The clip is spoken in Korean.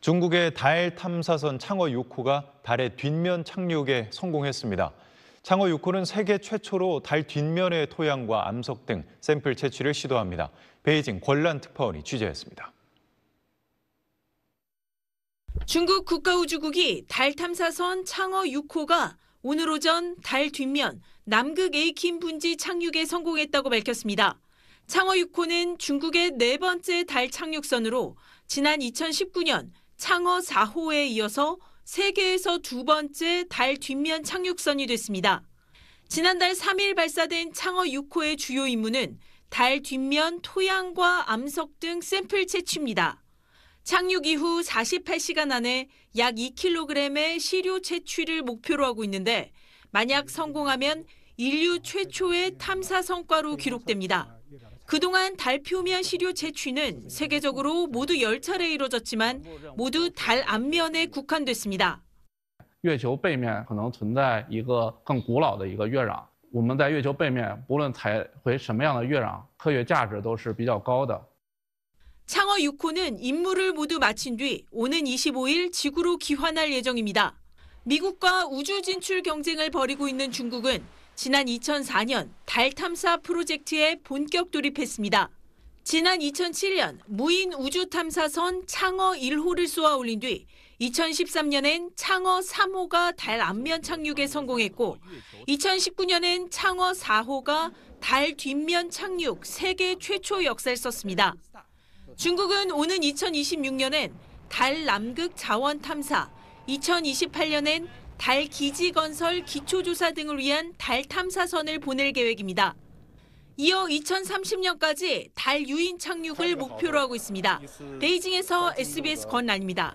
중국의 달 탐사선 창어 6호가 달의 뒷면 착륙에 성공했습니다. 창어 6호는 세계 최초로 달 뒷면의 토양과 암석 등 샘플 채취를 시도합니다. 베이징 권란 특파원이 취재했습니다. 중국 국가우주국이 달 탐사선 창어 6호가 오늘 오전 달 뒷면 남극 에이킨 분지 착륙에 성공했다고 밝혔습니다. 창어 6호는 중국의 네 번째 달 착륙선으로 지난 2019년 창어 4호에 이어서 세계에서 두 번째 달 뒷면 착륙선이 됐습니다. 지난달 3일 발사된 창어 6호의 주요 임무는 달 뒷면 토양과 암석 등 샘플 채취입니다. 착륙 이후 48시간 안에 약 2kg의 시료 채취를 목표로 하고 있는데 만약 성공하면 인류 최초의 탐사 성과로 기록됩니다. 그동안 달 표면 시료 채취는 세계적으로 모두 열차례 이뤄졌지만 모두 달 앞면에 국한됐습니다. 月球背面可能存在一个更古老的一个月壤。我们在月球背面，不论采回什么样的月壤，科学价值都是比较高的。 창어 6호는 임무를 모두 마친 뒤 오는 25일 지구로 귀환할 예정입니다. 미국과 우주 진출 경쟁을 벌이고 있는 중국은 지난 2004년 달 탐사 프로젝트에 본격 돌입했습니다. 지난 2007년 무인 우주 탐사선 창어 1호를 쏘아 올린 뒤 2013년엔 창어 3호가 달 앞면 착륙에 성공했고 2019년엔 창어 4호가 달 뒷면 착륙 세계 최초 역사를 썼습니다. 중국은 오는 2026년엔 달 남극 자원 탐사, 2028년엔 달 기지 건설 기초조사 등을 위한 달 탐사선을 보낼 계획입니다. 이어 2030년까지 달 유인 착륙을 목표로 하고 있습니다. 베이징에서 어, SBS 건란입니다.